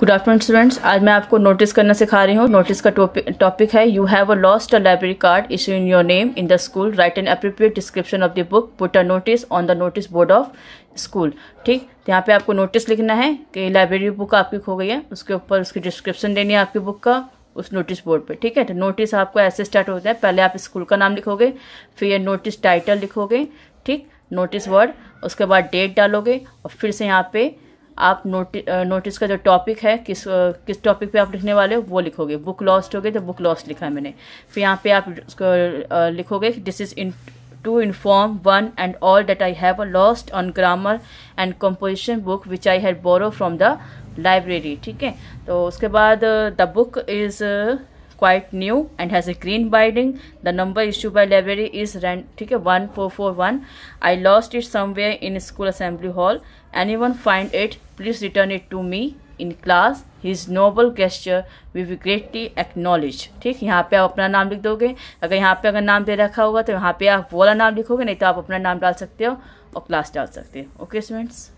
Good afternoon students आज मैं आपको नोटिस करना सिखा रही हूँ नोटिस का टॉपिक है you have a lost a library card issue in your name in the school write an appropriate description of the book put a notice on the notice board of school ठीक तो यहाँ पे आपको notice लिखना है कि library book आपकी खो गई है उसके ऊपर उसकी डिस्क्रिप्शन देनी है आपकी बुक का उस नोटिस बोर्ड पे ठीक है तो नोटिस आपको ऐसे स्टार्ट होता है पहले आप स्कूल का नाम लिखोगे फिर ये नोटिस टाइटल लिखोगे ठीक नोटिस वर्ड उसके बाद डेट डालोगे और फिर से यहाँ पे आप नोटि, नोटिस का जो टॉपिक है किस किस टॉपिक पे आप लिखने वाले हो वो लिखोगे बुक लॉस्ट हो गए तो बुक लॉस्ट लिखा है मैंने फिर यहाँ पे आप लिखोगे कि this is in to inform one and all that I have a lost on grammar and composition book which I had borrow from the library ठीक है तो उसके बाद the book is quite new and has a green binding. The number issued by library is ठीक है 1441. I lost it somewhere in school assembly hall. Anyone find it? Please return it to me. In class his noble gesture we we greatly acknowledge ठीक यहाँ पे आप अपना नाम लिख दोगे अगर यहाँ पे अगर नाम दे रखा होगा तो यहाँ पे आप वाला नाम लिखोगे नहीं तो आप अपना नाम डाल सकते हो और क्लास डाल सकते हो ओके स्टूडेंट्स